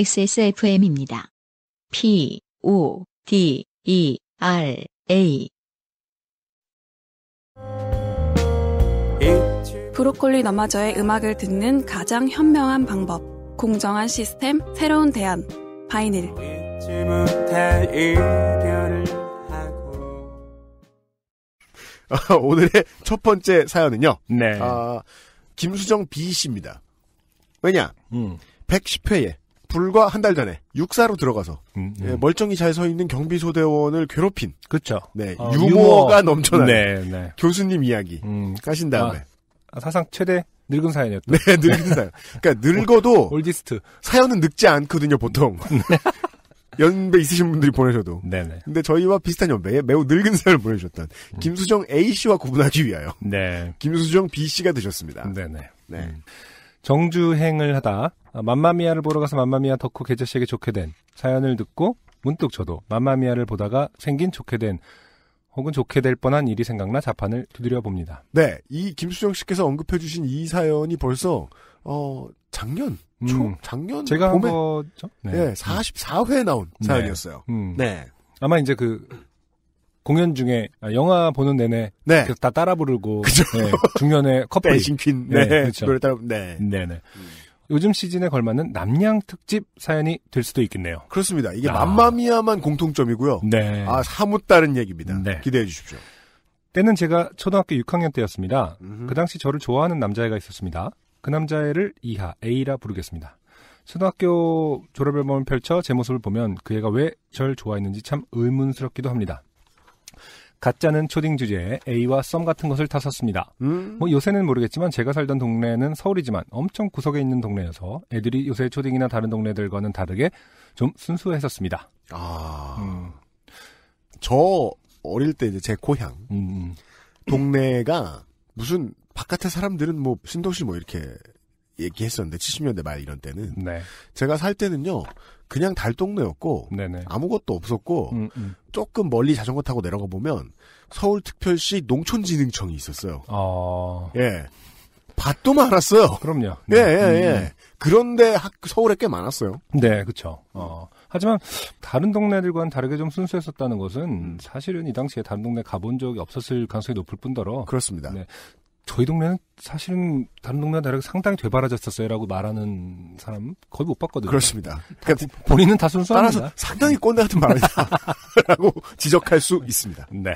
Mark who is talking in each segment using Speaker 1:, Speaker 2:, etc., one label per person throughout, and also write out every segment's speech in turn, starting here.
Speaker 1: XSFM입니다. P, O, D, E, R, A.
Speaker 2: 브로콜리 너마저의 음악을 듣는 가장 현명한 방법. 공정한 시스템, 새로운 대안. 바이닐.
Speaker 1: 아, 오늘의 첫 번째 사연은요. 네. 아, 김수정 B 씨입니다. 왜냐? 음. 110회에 불과 한 달 전에 육사로 들어가서 음, 음. 예, 멀쩡히 잘 서 있는 경비소대원을 괴롭힌 그렇죠. 네 어, 유머가 유머. 넘쳐나는 네, 네. 교수님 이야기 음. 음. 까신 다음에 아, 아, 사상 최대 늙은 사연이었죠. 네, 늙은 사연. 그러니까 늙어도 올디스트 사연은 늙지 않거든요 보통. 네. 연배 있으신 분들이 보내셔도. 네네. 네. 근데 저희와 비슷한 연배에 매우 늙은 사연을 보내주셨던 음. 김수정 A 씨와 구분하기 위하여. 네. 김수정 B 씨가 되셨습니다. 네네. 네. 네. 음. 정주행을 하다
Speaker 2: 아, 맘마미아를 보러 가서 맘마미아 덕후 계제씨에게 좋게 된 사연을 듣고 문득 저도 맘마미아를 보다가 생긴 좋게 된 혹은 좋게 될 뻔한 일이 생각나 자판을 두드려 봅니다.
Speaker 1: 네, 이 김수정 씨께서 언급해 주신 이 사연이 벌써 어 작년 음. 초 작년 제가 봄에 거죠? 네. 네, 44회에 나온 네. 사연이었어요. 음. 네.
Speaker 2: 아마 이제 그 공연 중에 아, 영화 보는 내내 네. 다 따라 부르고 네, 중년의 커플 댄싱 퀸 네, 네, 그렇죠. 따라, 네. 네, 네. 음. 요즘 시즌에 걸맞는 남양 특집 사연이 될 수도 있겠네요. 그렇습니다. 이게 아. 맘마미아만 공통점이고요. 네. 아, 사뭇 다른 얘기입니다. 네. 기대해 주십시오. 때는 제가 초등학교 6학년 때였습니다. 음흠. 그 당시 저를 좋아하는 남자애가 있었습니다. 그 남자애를 이하 A라 부르겠습니다. 초등학교 졸업앨범을 펼쳐 제 모습을 보면 그 애가 왜절 좋아했는지 참 의문스럽기도 합니다. 가짜는 초딩 주제에 A와 썸 같은 것을 탔었습니다. 음. 뭐 요새는 모르겠지만 제가 살던 동네는 서울이지만 엄청 구석에 있는 동네여서 애들이 요새 초딩이나 다른 동네들과는 다르게 좀 순수했었습니다.
Speaker 1: 아. 음. 저 어릴 때 이제 제 고향 음. 음. 동네가 무슨 바깥에 사람들은 뭐 신도시 뭐 이렇게 얘기했었는데 70년대 말 이런 때는 네. 제가 살 때는요 그냥 달 동네였고 네네. 아무것도 없었고 음, 음. 조금 멀리 자전거 타고 내려가 보면 서울특별시 농촌진흥청이 있었어요. 어... 예, 밭도 많았어요. 그럼요. 네. 예, 예, 음, 예. 음. 그런데
Speaker 2: 학, 서울에 꽤 많았어요. 네, 그렇죠. 어. 하지만 다른 동네들과는 다르게 좀 순수했었다는 것은 음. 사실은 이 당시에 다른 동네 가본 적이 없었을 가능성이 높을 뿐더러 그렇습니다. 네, 저희 동네는 사실은 다른 동네와 다르게 상당히 되바라졌었어요라고 말하는 사람 거의 못 봤거든요. 그렇습니다. 그러니까, 그러니까 본인은 다 순수합니다. 따라서 상당히 꼰대 같은 말이다라고 지적할 수 있습니다. 네.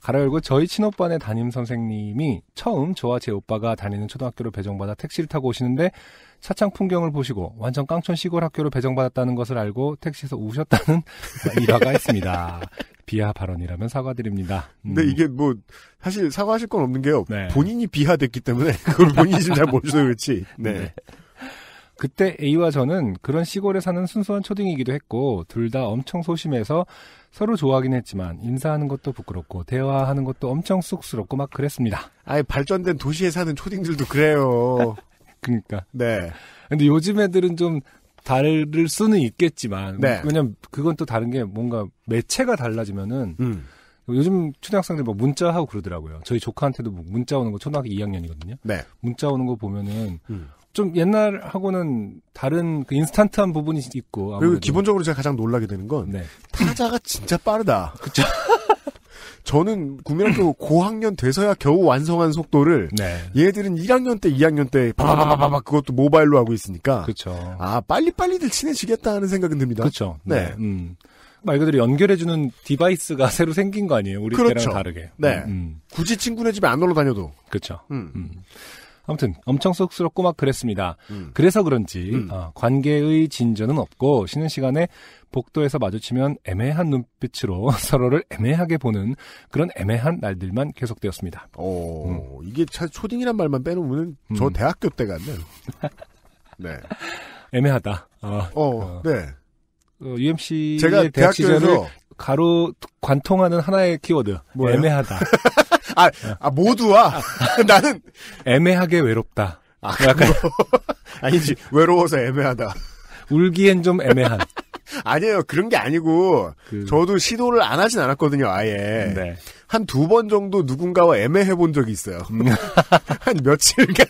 Speaker 2: 가라 열고 저희 친오빠네 담임 선생님이 처음 저와 제 오빠가 다니는 초등학교로 배정받아 택시를 타고 오시는데 차창 풍경을 보시고 완전 깡촌 시골 학교로 배정받았다는 것을 알고 택시에서 우셨다는 일화가 있습니다.
Speaker 1: 비하 발언이라면 사과드립니다. 음. 근데 이게 뭐 사실 사과하실 건 없는 게요. 네. 본인이 비하됐기 때문에 그걸 본인이 지잘 모르셔서 그렇지. 네. 네. 그때
Speaker 2: A와 저는 그런 시골에 사는 순수한 초딩이기도 했고 둘 다 엄청 소심해서 서로 좋아하긴 했지만 인사하는 것도 부끄럽고 대화하는 것도 엄청 쑥스럽고 막 그랬습니다. 아예 발전된 도시에 사는 초딩들도 그래요. 그러니까. 네. 근데 요즘 애들은 좀 다를 수는 있겠지만 네. 왜냐면 그건 또 다른 게 뭔가 매체가 달라지면은 음. 요즘 초등학생들 뭐 문자하고 그러더라고요. 저희 조카한테도 뭐 문자 오는 거 초등학교 2학년이거든요. 네. 문자 오는 거 보면은 음. 좀 옛날하고는
Speaker 1: 다른 그 인스턴트한 부분이 있고 아무래도. 그리고 기본적으로 제가 가장 놀라게 되는 건 네. 타자가 진짜 빠르다. 그렇죠. 저는 국민학교 고학년 돼서야 겨우 완성한 속도를 네. 얘들은 1학년 때, 2학년 때 바바바바바 그것도 모바일로 하고 있으니까. 그렇죠. 아 빨리 빨리들 친해지겠다 하는 생각은 듭니다. 그렇죠. 네. 네.
Speaker 2: 음. 말 그대로 연결해주는 디바이스가 새로 생긴 거 아니에요? 우리 그렇죠. 때랑 다르게. 네. 음, 음. 굳이 친구네 집에 안 놀러 다녀도. 그렇죠. 음. 음. 아무튼 엄청 쑥스럽고 막 그랬습니다. 음. 그래서 그런지 음. 아, 관계의 진전은 없고 쉬는 시간에 복도에서 마주치면 애매한 눈빛으로 서로를 애매하게 보는 그런 애매한 날들만 계속되었습니다. 어,
Speaker 1: 음. 이게 참 초딩이란 말만 빼놓으면 저 음. 대학교 때 같네요.
Speaker 2: 네. 애매하다. 어,
Speaker 1: 어, 어. 네. 어, UMC의 제가 대학 시절을
Speaker 2: 가로 관통하는 하나의 키워드. 뭐 뭐예요? 애매하다.
Speaker 1: 아, 아, 모두와 나는 애매하게 외롭다. 아, 뭐 약간 아니지 외로워서 애매하다. 울기엔 좀 애매한. 아니에요. 그런 게 아니고 그... 저도 시도를 안 하진 않았거든요. 아예 네. 한 두 번 정도 누군가와 애매해 본 적이 있어요. 음. 한 며칠간.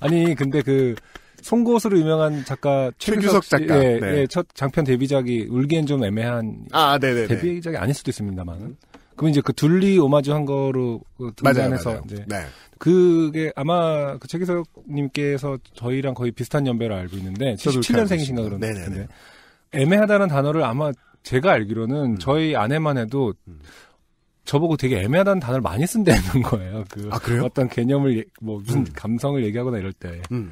Speaker 1: 아니 근데 그 송곳으로 유명한
Speaker 2: 작가 최규석, 최 작가 예, 네. 예, 첫 장편 데뷔작이 울기엔 좀 애매한 아, 네네네. 데뷔작이 아닐 수도 있습니다만. 음. 그럼 이제 그 둘리 오마주 한 거로 그 등장해서 맞아요, 맞아요. 이제 네. 그게 아마 그최규석님께서 저희랑 거의 비슷한 연배로 알고 있는데 77년생이신가 그런 데 애매하다는 단어를 아마 제가 알기로는 음. 저희 아내만 해도 음. 저보고 되게 애매하다는 단어를 많이 쓴다는 거예요. 그 아, 어떤 개념을 예, 뭐 무슨 음. 감성을 얘기하거나 이럴 때. 음.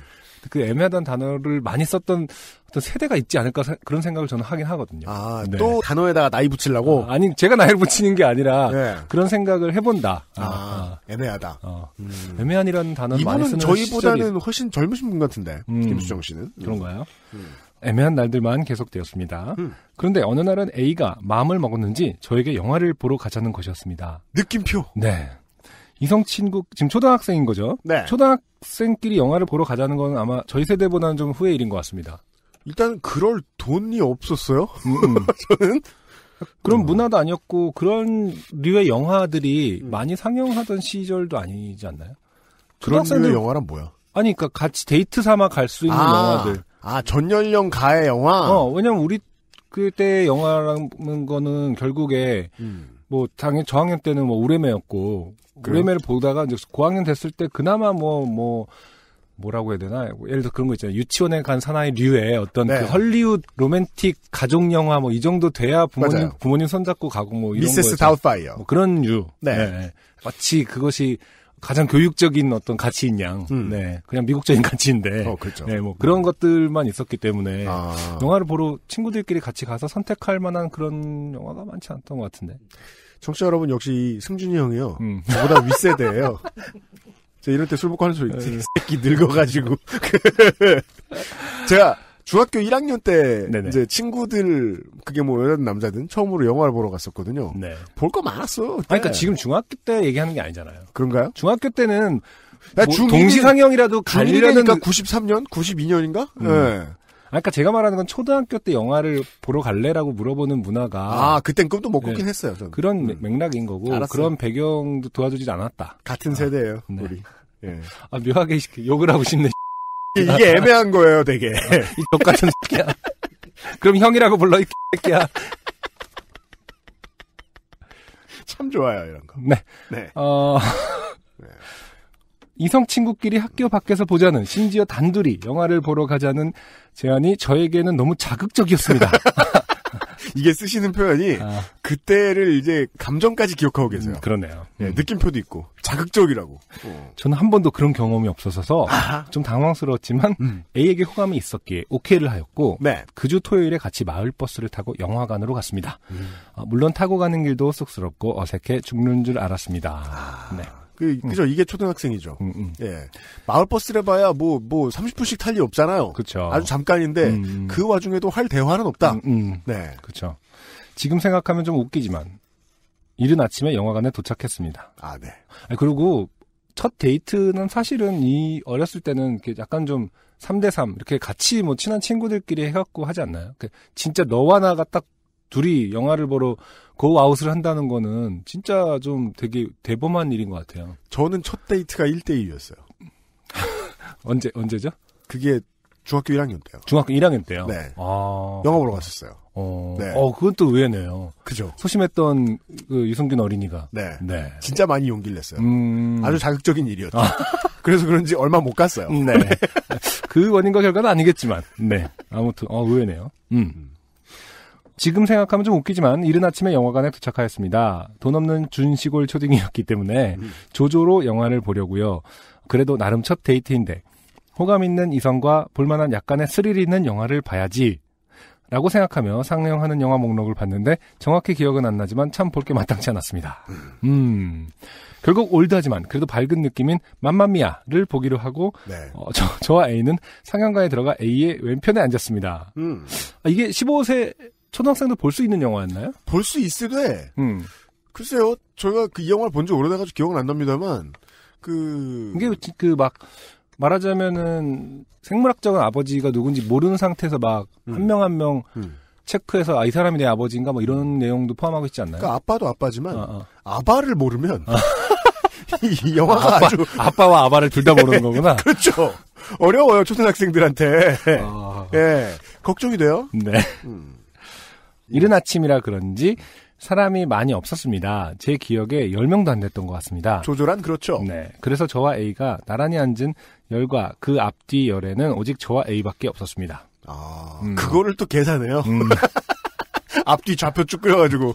Speaker 2: 그 애매하다는 단어를 많이 썼던 어떤 세대가 있지 않을까 그런 생각을 저는 하긴 하거든요. 아, 네. 또 단어에다가 나이 붙이려고? 아, 니 제가 나이를 붙이는 게 아니라 네. 그런 생각을 해본다. 아,
Speaker 1: 아, 아. 애매하다. 어. 음.
Speaker 2: 애매한이라는 단어는 많이 쓰는 저희보다는 시절이...
Speaker 1: 훨씬 젊으신 분 같은데, 음. 김수정 씨는. 음.
Speaker 2: 그런가요? 음. 애매한 날들만 계속되었습니다. 음. 그런데 어느 날은 A가 마음을 먹었는지 저에게 영화를 보러 가자는 것이었습니다. 느낌표. 네. 이성 친구 지금 초등학생인 거죠. 네. 초등학생끼리 영화를 보러 가자는 건 아마 저희 세대보다는 좀후회 일인 것 같습니다. 일단 그럴 돈이 없었어요. 음, 음. 저는 그런 음. 문화도 아니었고 그런 류의 영화들이 음. 많이 상영하던 시절도 아니지 않나요?
Speaker 1: 그런 류의 영화란 뭐야?
Speaker 2: 아니 그러니까 같이 데이트 삼아 갈 수 있는 아, 영화들. 아 전연령 가의 영화. 어 왜냐면 우리 그때 영화라는 거는 결국에 음. 뭐 당연 저학년 때는 뭐 우레메였고 그래요? 그렇죠. 우레메를 보다가 이제 고학년 됐을 때 그나마 뭐 뭐 뭐 뭐라고 해야 되나 뭐 예를 들어 그런 거 있잖아요 유치원에 간 사나이류의 어떤 네. 그헐리우 로맨틱 가족 영화 뭐 이 정도 돼야 부모님 맞아요. 부모님 손잡고 가고 뭐 이런 미세스 다우파이어 뭐 그런 류 네. 네. 마치 그것이 가장 교육적인 어떤 가치인 양, 음. 네, 그냥 미국적인 가치인데, 어, 그렇죠. 네, 뭐 그런 음. 것들만
Speaker 1: 있었기 때문에 아.
Speaker 2: 영화를 보러 친구들끼리 같이 가서 선택할 만한 그런 영화가 많지
Speaker 1: 않던 것 같은데. 청취자 여러분 역시 승준이 형이요. 음. 저보다 윗세대예요. 제가 이럴 때 술 먹고 하는 소리, 네. 새끼 늙어가지고. 제가 중학교 1학년 때 네네. 이제 친구들 그게 뭐 여자든 남자든 처음으로 영화를 보러 갔었거든요. 네. 볼
Speaker 2: 거 많았어. 그 아니, 그러니까 지금 중학교 때 얘기하는 게 아니잖아요.
Speaker 1: 그런가요? 중학교
Speaker 2: 때는 뭐 중1, 동시상영이라도 갈리려는
Speaker 1: 93년, 92년인가? 음. 네. 예.
Speaker 2: 아까 그러니까 제가 말하는 건 초등학교 때 영화를 보러 갈래라고 물어보는 문화가 아
Speaker 1: 그땐 꿈도 못 꾸긴 네. 했어요. 저는. 그런 음. 맥락인 거고 알았어요. 그런
Speaker 2: 배경도 도와주지 않았다. 같은 아, 세대예요
Speaker 1: 네. 우리. 예.
Speaker 2: 아 묘하게 욕을 하고 싶네. 이게 애매한 거예요, 되게. 아, 이족 같은 새끼야. 그럼 형이라고 불러, 이 새끼야.
Speaker 1: 참 좋아요, 이런 거. 네. 네.
Speaker 2: 어... 이성 친구끼리 학교 밖에서 보자는 심지어 단둘이 영화를 보러 가자는
Speaker 1: 제안이 저에게는 너무 자극적이었습니다. 이게 쓰시는 표현이 아. 그때를 이제 감정까지 기억하고 계세요. 음, 그러네요. 예, 음. 네, 느낌표도 있고 자극적이라고. 어.
Speaker 2: 저는 한 번도 그런 경험이 없어서서 아하. 좀 당황스러웠지만 음. A에게 호감이 있었기에 오케이를 하였고 네. 그주 토요일에 같이 마을 버스를 타고 영화관으로 갔습니다. 음. 아, 물론 타고 가는 길도 쑥스럽고 어색해 죽는 줄 알았습니다. 아. 네. 그, 음. 그죠. 음. 이게
Speaker 1: 초등학생이죠. 음, 음. 예. 마을버스를 봐야 뭐, 뭐, 30분씩 탈 일 없잖아요. 그죠 아주 잠깐인데, 음, 음. 그 와중에도 할 대화는 없다. 네. 그죠 지금 생각하면 좀
Speaker 2: 웃기지만, 이른 아침에 영화관에 도착했습니다. 아, 네. 아니, 그리고, 첫 데이트는 사실은 이 어렸을 때는 약간 좀 3대3 이렇게 같이 뭐 친한 친구들끼리 해갖고 하지 않나요? 그 진짜 너와 나가 딱 둘이 영화를 보러 고아웃을 한다는 거는 진짜 좀 되게 대범한 일인 것 같아요. 저는 첫
Speaker 1: 데이트가 1대2였어요. 언제, 언제죠? 그게 중학교 1학년 때요. 중학교 1학년 때요? 네. 아... 영화 보러 갔었어요. 어, 네. 어 그건 또 의외네요. 그죠.
Speaker 2: 소심했던 그 유성균 어린이가. 네. 네. 진짜 많이 용기를 냈어요.
Speaker 1: 음... 아주
Speaker 2: 자극적인 일이었죠. 아. 그래서 그런지 얼마 못 갔어요. 네. 그 원인과 결과는 아니겠지만. 네. 아무튼, 어, 의외네요. 음. 음. 지금 생각하면 좀 웃기지만 이른 아침에 영화관에 도착하였습니다. 돈 없는 준시골 초딩이었기 때문에 음. 조조로 영화를 보려고요. 그래도 나름 첫 데이트인데 호감 있는 이성과 볼만한 약간의 스릴 있는 영화를 봐야지. 라고 생각하며 상영하는 영화 목록을 봤는데 정확히 기억은 안 나지만 참 볼 게 마땅치 않았습니다. 음. 음. 결국 올드하지만 그래도 밝은 느낌인 맘마미아를 보기로 하고 네. 어, 저, 저와 A는 상영관에 들어가 A의
Speaker 1: 왼편에 앉았습니다. 음. 아, 이게 15세 초등학생도 볼 수 있는 영화였나요? 볼 수 있을래. 음. 글쎄요, 저희가 그이 영화를 본지 오래돼가지고 기억은 안 납니다만,
Speaker 2: 그. 이게 그 막, 말하자면은 생물학적인 아버지가 누군지 모르는 상태에서 막 한명 음. 한명 음. 체크해서 아, 이 사람이 내 아버지인가 뭐 이런 내용도 포함하고
Speaker 1: 있지 않나요? 그니까 아빠도 아빠지만, 아, 어, 어. 아. 바를 모르면, 아. 이 영화가 아빠, 아주.
Speaker 2: 아빠와 아바를 둘 다 모르는 거구나.
Speaker 1: 그렇죠. 어려워요, 초등학생들한테. 아. 예. 걱정이 돼요?
Speaker 2: 네. 음.
Speaker 1: 예. 이른 아침이라
Speaker 2: 그런지 사람이 많이 없었습니다. 제 기억에 10명도 안 됐던 것 같습니다. 조조란 그렇죠. 네. 그래서 저와 A가 나란히 앉은 열과 그 앞뒤 열에는 오직 저와 A밖에 없었습니다.
Speaker 1: 아, 음. 그거를 또 계산해요. 음. 앞뒤 좌표 쭉 그려가지고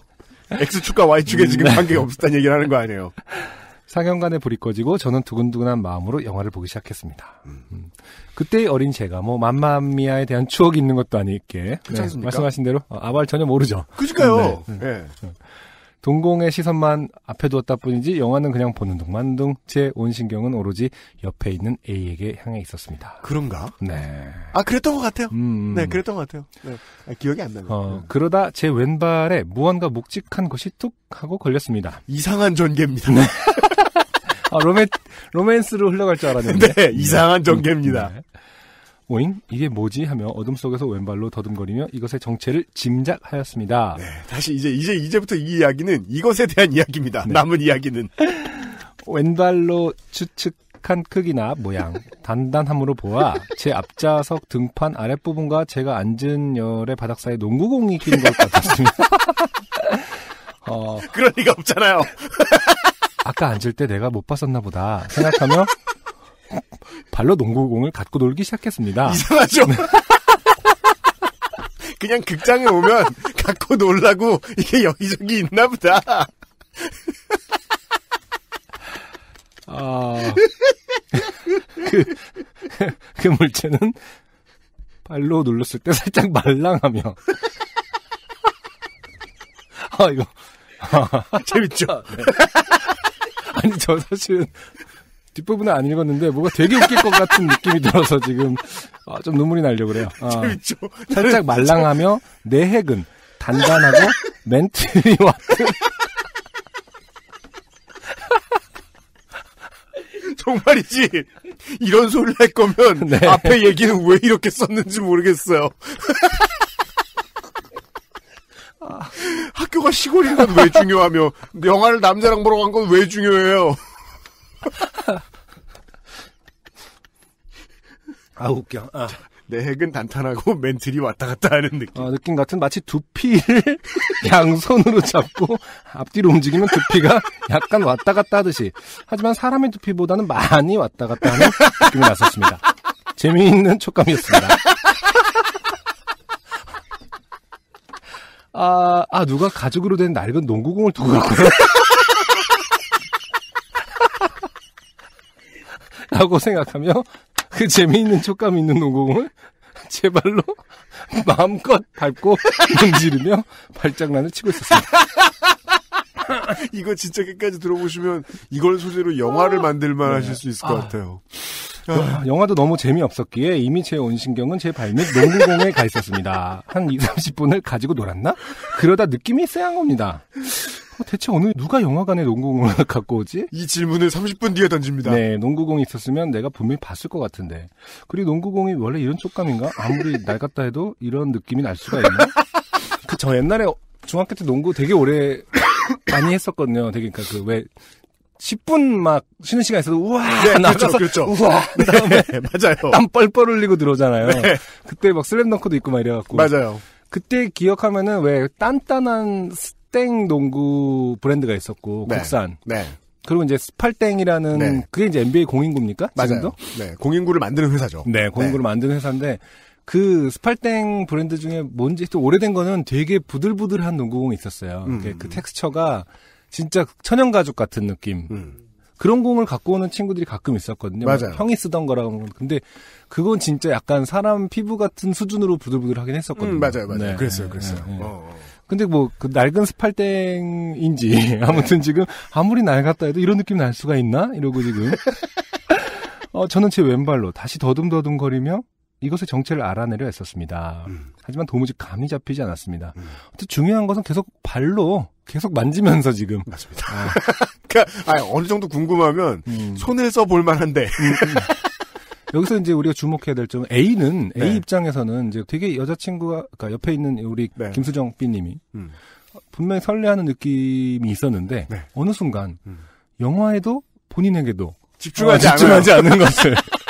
Speaker 1: X축과 Y축에 음, 지금 네. 관계가 네. 없었다는 얘기를 하는 거 아니에요.
Speaker 2: 상영관에 불이 꺼지고 저는 두근두근한 마음으로 영화를 보기 시작했습니다. 음. 음. 그때의 어린 제가 뭐 맘마미아에 대한 추억이 있는 것도 아니게 네, 말씀하신 대로 어, 아, 아발 전혀 모르죠. 그니까요.
Speaker 1: 네. 네. 예. 네.
Speaker 2: 동공의 시선만 앞에 두었다 뿐이지 영화는 그냥 보는 동만둥 제 온 신경은 오로지 옆에 있는 A에게 향해 있었습니다. 그런가? 네.
Speaker 1: 아 그랬던 것 같아요. 음. 음. 네, 그랬던 것 같아요. 네. 아, 기억이 안 나요. 어,
Speaker 2: 네. 그러다 제 왼발에 무언가 묵직한 것이 툭 하고 걸렸습니다. 이상한 전개입니다. 네. 아, 로맨, 로맨스로 흘러갈 줄 알았는데. 네, 이상한 네. 전개입니다. 네. 오잉? 이게 뭐지? 하며 어둠 속에서 왼발로 더듬거리며 이것의 정체를 짐작하였습니다. 네, 다시 이제, 이제, 이제부터 이 이야기는 이것에 대한 이야기입니다. 네. 남은 이야기는. 왼발로 추측한 크기나 모양, 단단함으로 보아 제 앞좌석 등판 아랫부분과 제가 앉은 열의 바닥 사이 농구공이 끼는 것 같았습니다.
Speaker 1: 어... 그런 리가 없잖아요.
Speaker 2: 아까 앉을 때 내가 못 봤었나 보다 생각하며
Speaker 1: 발로 농구공을 갖고 놀기
Speaker 2: 시작했습니다. 이상하죠?
Speaker 1: 네. 그냥 극장에 오면 갖고 놀라고 이게 여기저기 있나 보다. 아, 그, 그 물체는
Speaker 2: 발로 눌렀을 때 살짝 말랑하며. 아, 이거.
Speaker 1: 재밌죠? 네.
Speaker 2: 아니 저사실 뒷부분은 안 읽었는데 뭐가 되게 웃길 것 같은 느낌이 들어서 지금 아, 좀 눈물이 날려 그래요. 아, 재밌죠. 살짝 말랑하며 내 핵은 단단하고 멘트리
Speaker 1: 왔던 정말이지. 이런 소리를 할 거면 네. 앞에 얘기는 왜 이렇게 썼는지 모르겠어요. 아, 학교가 시골인 건 왜 중요하며 영화를 남자랑 보러 간 건 왜 중요해요? 아 웃겨. 아. 내 핵은 단단하고 멘틀이 왔다 갔다 하는 느낌. 아, 느낌 같은 마치 두피를 양손으로
Speaker 2: 잡고 앞뒤로 움직이면 두피가 약간 왔다 갔다 하듯이. 하지만 사람의 두피보다는 많이 왔다 갔다 하는 느낌이 났었습니다. 재미있는 촉감이었습니다. 아, 아 누가 가죽으로 된 낡은 농구공을 두고 있구나. 라고 생각하며 그 재미있는 촉감 있는 농구공을 제 발로
Speaker 1: 마음껏 밟고 문지르며 발장난을 치고 있었습니다. 이거 진짜 끝까지 들어보시면 이걸 소재로 영화를 아, 만들만 네. 하실 수 있을 것 아. 같아요.
Speaker 2: 아. 영화도 너무 재미없었기에 이미 제 온신경은 제 발밑 농구공에 가 있었습니다. 한 20, 30분을 가지고 놀았나? 그러다 느낌이 쎄한 겁니다. 어, 대체 오늘 누가 영화관에 농구공을 갖고 오지? 이 질문을 30분 뒤에 던집니다. 네, 농구공이 있었으면 내가 분명히 봤을 것 같은데. 그리고 농구공이 원래 이런 쪽감인가? 아무리 낡았다 해도 이런 느낌이 날 수가 있나? 그 저 옛날에 중학교 때 농구 되게 오래 많이 했었거든요. 되게 그러니까 그 왜 10분 막 쉬는 시간에서도 우와 네, 나와서 그렇죠, 그렇죠. 우와 그다음에 네, 맞아요. 땀 뻘뻘 흘리고 들어오잖아요. 네. 그때 막 슬램덩크도 있고 막 이래갖고 맞아요. 그때 기억하면은 왜딴딴한 스땡 농구 브랜드가 있었고 네. 국산. 네. 그리고 이제 스팔땡이라는 네. 그게 이제 NBA 공인구입니까? 맞아요. 지금도? 네, 공인구를 만드는 회사죠. 네, 공인구를 네. 만드는 회사인데 그 스팔땡 브랜드 중에 뭔지 또 오래된 거는 되게 부들부들한 농구공이 있었어요. 음. 그 텍스처가 진짜 천연 가죽 같은 느낌. 음. 그런 공을 갖고 오는 친구들이 가끔 있었거든요. 뭐 맞아요. 형이 쓰던 거랑 라 근데 그건 진짜 약간 사람 피부 같은 수준으로 부들부들하긴 했었거든요. 음, 맞아요, 맞아요. 네. 그랬어요, 네. 그랬어요. 네, 네. 어. 근데 뭐그 낡은 스팔땡인지 아무튼 지금 아무리 낡았다 해도 이런 느낌 날 수가 있나 이러고 지금 어 저는 제 왼발로 다시 더듬더듬거리며 이것의 정체를 알아내려 했었습니다. 음. 하지만 도무지 감이 잡히지 않았습니다. 음. 중요한 것은 계속 발로 계속 만지면서 지금. 맞습니다. 아. 그러니까 어느 정도 궁금하면 음. 손을 써볼 만한데. 음, 음. 여기서 이제 우리가 주목해야 될 점은 A는 네. A 입장에서는 이제 되게 여자친구가 그러니까 옆에 있는 우리 네. 김수정 B님이 음. 분명히 설레하는 느낌이 있었는데 네. 어느 순간 음. 영화에도 본인에게도 집중하지, 어, 집중하지 않은 것을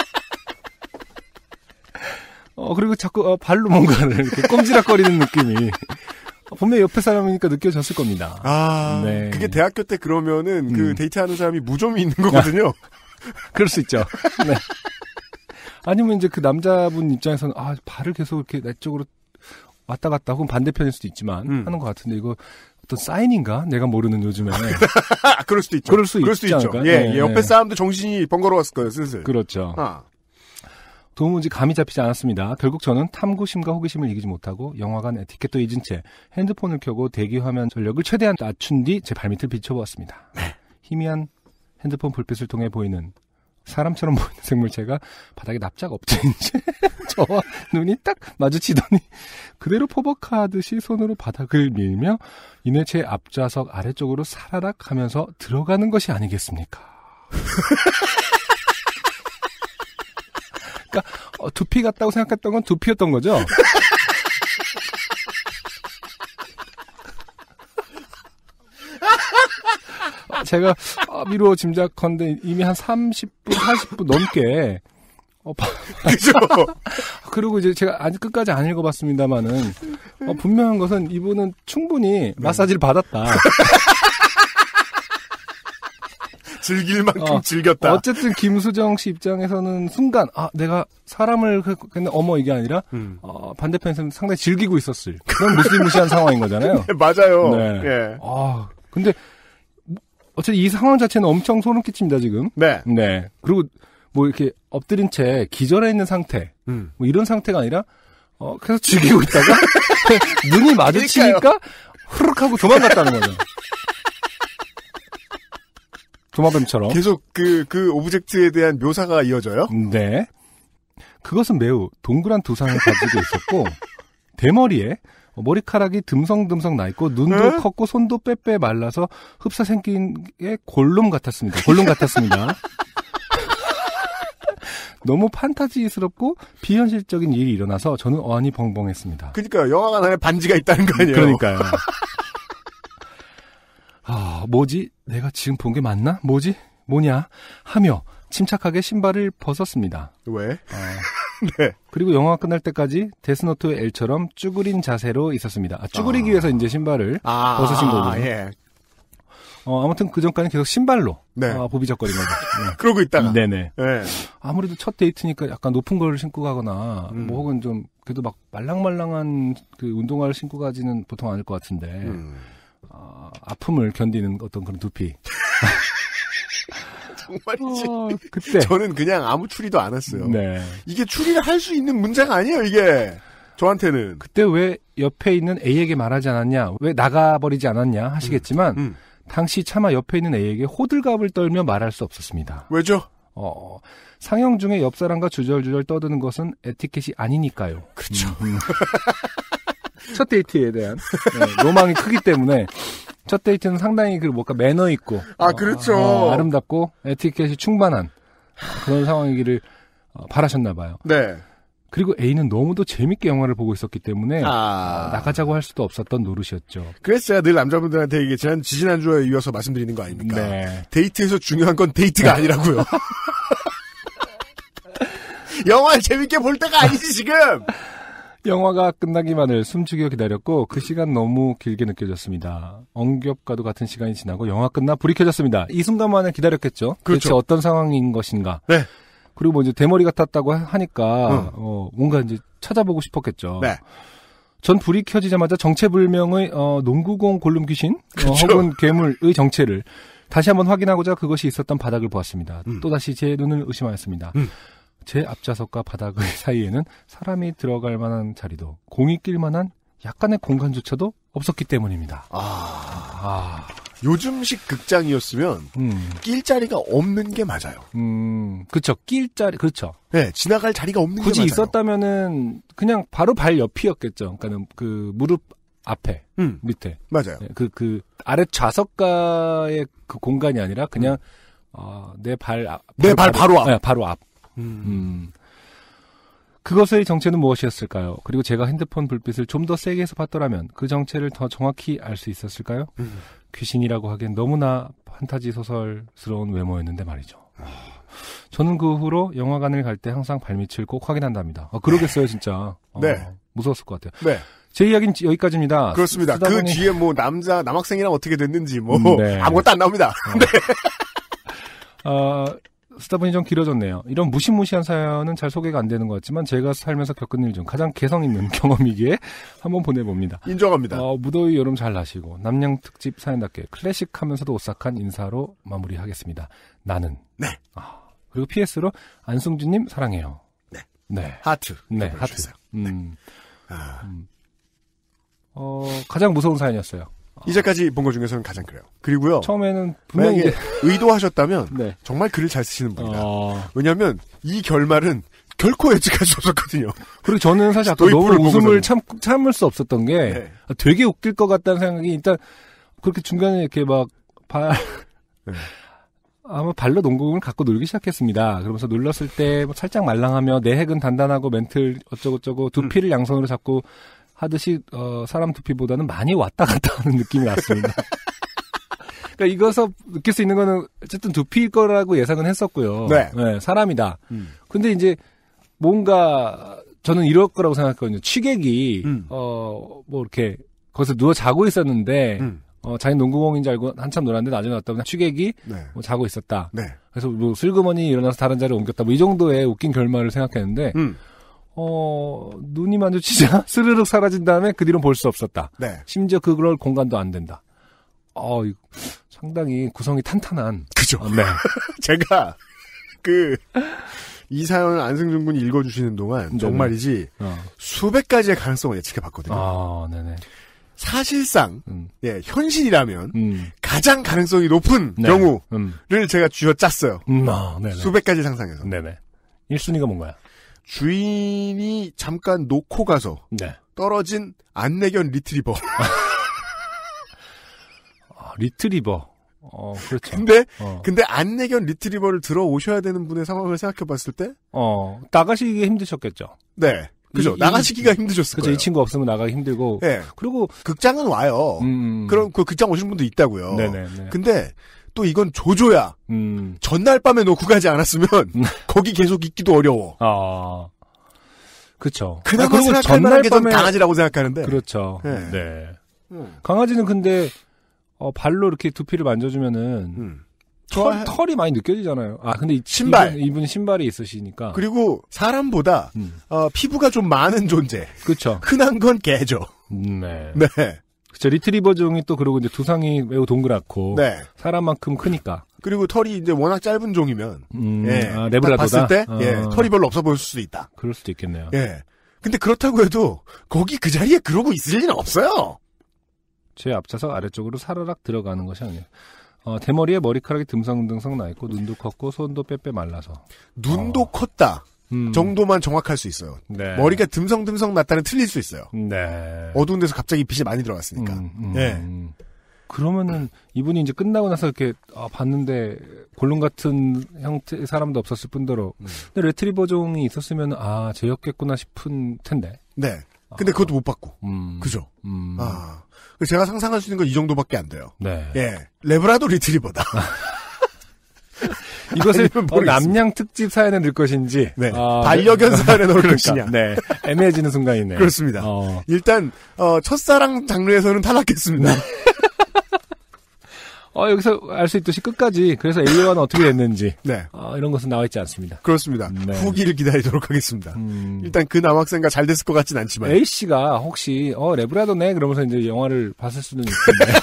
Speaker 2: 어, 그리고 자꾸 어,
Speaker 1: 발로 뭔가를 이렇게 꼼지락거리는 느낌이. 분명 옆에 사람이니까 느껴졌을 겁니다. 아, 네. 그게 대학교 때 그러면은 그 음. 그 데이트하는 사람이 무좀이 있는 거거든요. 그럴 수 있죠. 네.
Speaker 2: 아니면 이제 그 남자분 입장에서는 아 발을 계속 이렇게 내 쪽으로 왔다 갔다 혹은 반대편일 수도 있지만 음. 하는 것 같은데 이거 어떤 사인인가 내가 모르는 요즘에 아,
Speaker 1: 아, 그럴 수도 있죠. 그럴 수, 그럴 수 있죠. 예 네, 예, 네, 옆에 사람도 정신이 번거로웠을 거예요 슬슬. 그렇죠. 아.
Speaker 2: 도무지 감이 잡히지 않았습니다. 결국 저는 탐구심과 호기심을 이기지 못하고 영화관 에티켓도 잊은 채 핸드폰을 켜고 대기 화면 전력을 최대한 낮춘 뒤 제 발밑을 비춰보았습니다. 네. 희미한 핸드폰 불빛을 통해 보이는 사람처럼 보이는 생물체가 바닥에 납작 엎친 채 저와 눈이 딱 마주치더니 그대로 포복하듯이 손으로 바닥을 밀며 이내 제 앞좌석 아래쪽으로 사라락 하면서 들어가는 것이 아니겠습니까? 그러니까 어, 두피 같다고 생각했던 건 두피였던 거죠. 어, 제가 어, 미루어 짐작컨대 이미 한 30분, 40분 넘게 어, 그죠? 그리고 이제 제가 아직 끝까지 안 읽어봤습니다만은 어, 분명한 것은 이분은 충분히 네. 마사지를 받았다.
Speaker 1: 즐길 만큼 어, 즐겼다.
Speaker 2: 어쨌든 김수정 씨 입장에서는 순간 아 내가 사람을 그, 근데 어머 이게 아니라 음. 어, 반대편에서 상당히 즐기고 있었을 그런 무시무시한 상황인 거잖아요. 네, 맞아요. 네. 예. 아 근데 어쨌든 이 상황 자체는 엄청 소름 끼칩니다 지금. 네. 네. 그리고 뭐 이렇게 엎드린 채 기절해 있는 상태, 음. 뭐 이런 상태가 아니라
Speaker 1: 어 계속 죽이고 있다가 눈이 마주치니까 그러니까요. 후룩 하고 도망갔다는 거죠. 도마뱀처럼. 계속 그, 그 오브젝트에 대한 묘사가 이어져요? 네. 그것은 매우 동그란 두상을 가지고
Speaker 2: 있었고, 대머리에 머리카락이 듬성듬성 나 있고 눈도 에? 컸고 손도 빼빼 말라서 흡사 생긴 게 골룸 같았습니다. 골룸 같았습니다. 너무 판타지스럽고 비현실적인 일이 일어나서 저는 어안이 벙벙했습니다.
Speaker 1: 그러니까 영화관 안에 반지가 있다는 거 아니에요? 그러니까요.
Speaker 2: 아, 뭐지? 내가 지금 본 게 맞나? 뭐지? 뭐냐? 하며 침착하게 신발을 벗었습니다. 왜? 아, 네. 그리고 영화가 끝날 때까지 데스노트 L처럼 쭈그린 자세로 있었습니다. 아, 쭈그리기 아. 위해서 이제 신발을 아, 벗으신 거군요. 아, 예. 어, 아무튼 그 전까지 계속 신발로
Speaker 1: 네. 아, 어, 보비적거리면서 네. 그러고 있다가 음, 네네
Speaker 2: 네. 아무래도 첫 데이트니까 약간 높은 걸 신고 가거나 음. 뭐 혹은 좀 그래도 막 말랑말랑한 그 운동화를 신고 가지는 보통 않을 것 같은데 음.
Speaker 1: 아, 아픔을 견디는 어떤 그런 두피. 정말이지. 어, 그때 저는 그냥 아무 추리도 안 했어요. 네. 이게 추리를 할 수 있는 문제가 아니에요. 이게
Speaker 2: 저한테는. 그때 왜 옆에 있는 A에게 말하지 않았냐, 왜 나가버리지 않았냐 하시겠지만 음, 음. 당시 차마 옆에 있는 A에게 호들갑을 떨며 말할 수 없었습니다. 왜죠? 어, 상영 중에 옆 사람과 주절주절 떠드는 것은 에티켓이 아니니까요. 그렇죠. 음. 음. 첫 데이트에 대한 네, 로망이 크기 때문에 첫 데이트는 상당히 그 뭔가 매너 있고 아 그렇죠 어, 어, 아름답고 에티켓이 충만한 그런 상황이기를 어, 바라셨나 봐요. 네. 그리고 A는 너무도 재밌게 영화를 보고 있었기 때문에 아... 어, 나가자고 할 수도 없었던 노릇이었죠.
Speaker 1: 그래서 제가 늘 남자분들한테 이게 지난 지난주에 이어서 말씀드리는 거 아닙니까? 네. 데이트에서 중요한 건 데이트가 네. 아니라고요. 영화를 재밌게 볼 때가 아니지 지금.
Speaker 2: 영화가 끝나기만을 숨죽여 기다렸고 그 시간 너무 길게 느껴졌습니다. 엉겹과도 같은 시간이 지나고 영화 끝나 불이 켜졌습니다. 이 순간만을 기다렸겠죠. 그렇죠. 대체 어떤 상황인 것인가. 네. 그리고 뭐 이제 대머리 같았다고 하니까 응. 어, 뭔가 이제 찾아보고 싶었겠죠. 네. 전 불이 켜지자마자 정체불명의 어, 농구공 골룸 귀신 어, 그렇죠. 혹은 괴물의 정체를 다시 한번 확인하고자 그것이 있었던 바닥을 보았습니다. 음. 또다시 제 눈을 의심하였습니다. 음. 제 앞좌석과 바닥의 사이에는 사람이 들어갈 만한 자리도 공이 낄 만한 약간의 공간조차도 없었기 때문입니다.
Speaker 1: 아, 아. 요즘식 극장이었으면 음. 낄 자리가 없는 게 맞아요.
Speaker 2: 음,
Speaker 1: 그쵸죠낄 자리, 그쵸
Speaker 2: 네, 지나갈 자리가 없는 굳이
Speaker 1: 있었다면은
Speaker 2: 그냥 바로 발 옆이었겠죠. 그러니까그 무릎 앞에, 음. 밑에. 맞아요. 네, 그, 그, 아래 좌석가의 그 공간이 아니라 그냥, 음. 어, 내 발, 내발 바로 앞. 네, 바로 앞. 음. 음. 그것의 정체는 무엇이었을까요? 그리고 제가 핸드폰 불빛을 좀 더 세게 해서 봤더라면 그 정체를 더 정확히 알 수 있었을까요? 음. 귀신이라고 하기엔 너무나 판타지 소설스러운 외모였는데 말이죠. 저는 그 후로 영화관을 갈 때 항상 발밑을 꼭 확인한답니다. 아, 그러겠어요, 진짜. 어, 네. 무서웠을 것 같아요. 네. 제 이야기는 여기까지입니다. 그렇습니다. 그 보니...
Speaker 1: 뒤에 뭐 남자, 남학생이랑 어떻게 됐는지 뭐 음, 네. 아무것도 안 나옵니다. 어. 네. 어, 쓰다 보니
Speaker 2: 좀 길어졌네요. 이런 무시무시한 사연은 잘 소개가 안 되는 것 같지만 제가 살면서 겪은 일 중 가장 개성 있는 경험이기에 한번 보내봅니다. 인정합니다. 어, 무더위 여름 잘 나시고 남양 특집 사연답게 클래식하면서도 오싹한 인사로 마무리하겠습니다. 나는 네. 아, 그리고 PS로 안승준님 사랑해요. 네. 네. 하트. 네. 하트. 음. 네.
Speaker 1: 아. 음. 어, 가장 무서운 사연이었어요. 이제까지 본 것 중에서는 가장 그래요. 그리고요. 처음에는 분명히 의도하셨다면 네. 정말 글을 잘 쓰시는 분이다. 아... 왜냐하면 이 결말은 결코 예측할 수 없었거든요. 그리고 저는 사실 아까 너무 웃음을
Speaker 2: 참, 참을 수 없었던 게 네. 아, 되게 웃길 것 같다는 생각이 일단 그렇게 중간에 이렇게 막 발, 네. 아마 발로 농구공을 갖고 놀기 시작했습니다. 그러면서 눌렀을 때 뭐 살짝 말랑하며 내 핵은 단단하고 멘틀 어쩌고저쩌고 두피를 음. 양손으로 잡고 하듯이 어, 사람 두피보다는 많이 왔다 갔다 하는 느낌이 났습니다. 그러니까 이것을 느낄 수 있는 거는 어쨌든 두피일 거라고 예상은 했었고요. 네. 네 사람이다. 음. 근데 이제 뭔가 저는 이럴 거라고 생각했거든요. 취객이 음. 어뭐 이렇게 거기서 누워 자고 있었는데 음. 어, 자기 농구공인 줄 알고 한참 놀았는데 나중에 왔다 보면 취객이 네. 뭐 자고 있었다. 네. 그래서 뭐 슬그머니 일어나서 다른 자리로 옮겼다. 뭐 이 정도의 웃긴 결말을 생각했는데 음. 어, 눈이 만져치자 스르륵 사라진 다음에 그 뒤로 는볼수 없었다. 네. 심지어 그럴 공간도 안 된다.
Speaker 1: 어, 상당히 구성이 탄탄한. 그죠. 어, 네. 제가 그이 사연을 안승준 군이 읽어주시는 동안 네네. 정말이지 어. 수백 가지의 가능성을 예측해 봤거든요. 아, 네네. 사실상 음. 예 현실이라면 음. 가장 가능성이 높은 네. 경우를 음. 제가 쥐어 짰어요. 음, 아, 수백 가지 상상해서. 네네. 1순위가 뭔가요? 주인이 잠깐 놓고 가서 네. 떨어진 안내견 리트리버. 아, 리트리버. 어, 그렇죠. 근데, 어. 근데 안내견 리트리버를 들어오셔야 되는 분의 상황을 생각해 봤을 때? 어, 나가시기 힘드셨겠죠. 네. 그죠. 이, 나가시기가 이, 힘드셨을 그죠. 거예요. 이 친구 없으면 나가기 힘들고. 네. 그리고. 극장은 와요. 음. 음. 그럼 그 극장 오신 분도 있다고요. 네네네. 근데 또 이건 조조야. 음. 전날 밤에 놓고 가지 않았으면 음. 거기 계속 있기도 어려워.
Speaker 2: 아. 그렇죠. 그나마 아, 그리고 전날 밤에 강아지라고 생각하는데. 그렇죠. 네. 네. 음. 강아지는 근데 어, 발로 이렇게 두피를 만져주면은 음. 털, 털이 많이 느껴지잖아요. 아 근데 이, 신발 이분, 이 신발이 있으시니까
Speaker 1: 그리고 사람보다 음. 어, 피부가 좀 많은 존재. 그렇죠. 흔한 건 개죠. 음, 네. 네. 그쵸 리트리버 종이 또그러고 이제 두상이
Speaker 2: 매우 동그랗고 네.
Speaker 1: 사람만큼 크니까. 그리고 털이 이제 워낙 짧은 종이면
Speaker 2: 음, 예, 아, 레브라도다. 봤을 때 아. 예, 털이
Speaker 1: 별로 없어 보일 수도 있다.
Speaker 2: 그럴 수도 있겠네요.
Speaker 1: 예. 근데 그렇다고 해도 거기 그 자리에 그러고 있을 리는 없어요. 제앞차석 아래쪽으로 사르락
Speaker 2: 들어가는 것이 아니에요. 어, 대머리에 머리카락이 듬성듬성 나 있고 눈도 컸고 손도 빼빼 말라서.
Speaker 1: 눈도 어. 컸다. 음. 정도만 정확할 수 있어요. 네. 머리가 듬성듬성 났다는 틀릴 수 있어요. 네. 어두운 데서 갑자기 빛이 많이 들어갔으니까. 음, 음, 예. 음, 음. 그러면은
Speaker 2: 이분이 이제 끝나고 나서 이렇게 아, 봤는데 골룸 같은 형태 의 사람도 없었을 뿐더러 근데 레트리버종이 있었으면 아 제였겠구나 싶은 텐데. 네.
Speaker 1: 근데 아. 그것도 못 봤고. 그죠. 아. 제가 상상할 수 있는 건 이 정도밖에 안 돼요. 네. 예. 레브라도 리트리버다.
Speaker 2: 이것을 뭐 어, 남양
Speaker 1: 특집 사연에 넣을 것인지 네. 아, 네. 반려견 네. 사연에 넣을 그 것이냐 네. 애매해지는 순간이네요. 그렇습니다. 어. 일단 어, 첫사랑 장르에서는 탈락했습니다. 네. 어, 여기서 알 수 있듯이 끝까지 그래서 A와는 어떻게 됐는지 네. 어, 이런 것은 나와 있지 않습니다. 그렇습니다. 네. 후기를 기다리도록 하겠습니다. 음... 일단 그 남학생과 잘 됐을 것 같진 않지만
Speaker 2: A 씨가 혹시 어 레브라더네 그러면서 이제 영화를 봤을 수는 있는데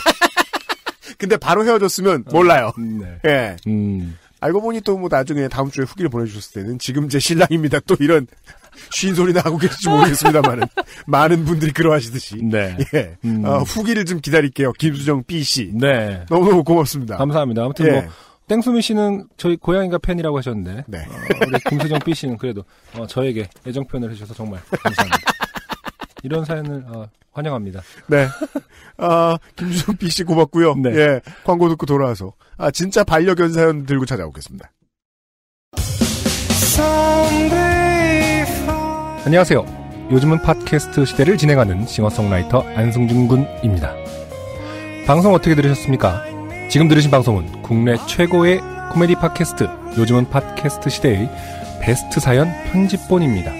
Speaker 1: 근데 바로 헤어졌으면 몰라요. 음, 네. 예. 음. 알고 보니 또 뭐 나중에 다음 주에 후기를 보내주셨을 때는 지금 제 신랑입니다. 또 이런 쉰 소리나 하고 계실지 모르겠습니다만은 많은 분들이 그러하시듯이 네. 예. 음. 어, 후기를 좀 기다릴게요. 김수정 B 씨. 네. 너무너무
Speaker 2: 고맙습니다. 감사합니다. 아무튼 예. 뭐 땡수미 씨는 저희 고양이가 팬이라고 하셨는데 네. 어, 우리 김수정 B 씨는 그래도 어, 저에게 애정 표현을 해주셔서 정말 감사합니다. 이런 사연을 어, 환영합니다.
Speaker 1: 네. 아, 김준비 씨 고맙고요. 네. 예. 광고 듣고 돌아와서 아, 진짜 반려견 사연 들고 찾아오겠습니다. 안녕하세요. 요즘은 팟캐스트
Speaker 2: 시대를 진행하는 싱어송라이터 안승준 군입니다. 방송 어떻게 들으셨습니까? 지금 들으신 방송은 국내 최고의 코미디 팟캐스트 요즘은 팟캐스트 시대의 베스트 사연 편집본입니다.